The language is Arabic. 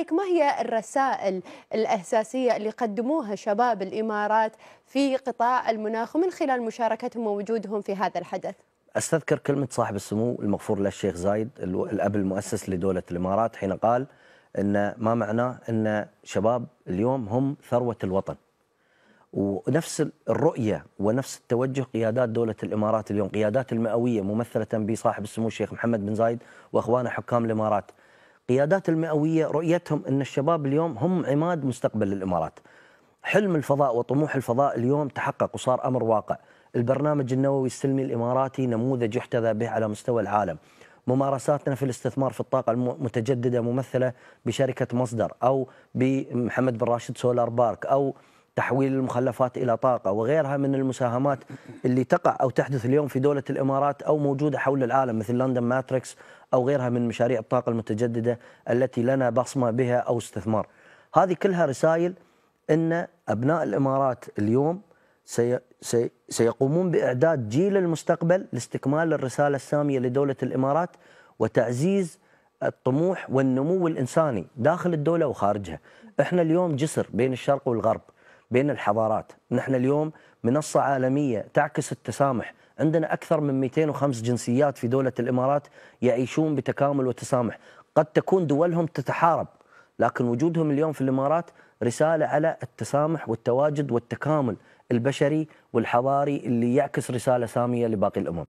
برأيك ما هي الرسائل الأساسية اللي قدموها شباب الإمارات في قطاع المناخ ومن خلال مشاركتهم ووجودهم في هذا الحدث؟ استذكر كلمه صاحب السمو المغفور له الشيخ زايد الاب المؤسس لدوله الامارات حين قال ان ما معناه ان شباب اليوم هم ثروه الوطن. ونفس الرؤيه ونفس التوجه قيادات دوله الامارات اليوم، قيادات المئويه ممثله بصاحب السمو الشيخ محمد بن زايد واخوانه حكام الامارات، قيادات المئوية رؤيتهم أن الشباب اليوم هم عماد مستقبل الإمارات حلم الفضاء وطموح الفضاء اليوم تحقق وصار أمر واقع البرنامج النووي السلمي الإماراتي نموذج يحتذى به على مستوى العالم ممارساتنا في الاستثمار في الطاقة المتجددة ممثلة بشركة مصدر أو بمحمد بن راشد سولار بارك أو تحويل المخلفات إلى طاقة وغيرها من المساهمات اللي تقع أو تحدث اليوم في دولة الإمارات أو موجودة حول العالم مثل لندن ماتريكس أو غيرها من مشاريع الطاقة المتجددة التي لنا بصمة بها أو استثمار هذه كلها رسائل أن أبناء الإمارات اليوم سي سي سيقومون بإعداد جيل المستقبل لاستكمال الرسالة السامية لدولة الإمارات وتعزيز الطموح والنمو الإنساني داخل الدولة وخارجها احنا اليوم جسر بين الشرق والغرب بين الحضارات نحن اليوم منصة عالمية تعكس التسامح عندنا أكثر من 205 جنسيات في دولة الإمارات يعيشون بتكامل وتسامح قد تكون دولهم تتحارب لكن وجودهم اليوم في الإمارات رسالة على التسامح والتواجد والتكامل البشري والحضاري اللي يعكس رسالة سامية لباقي الأمم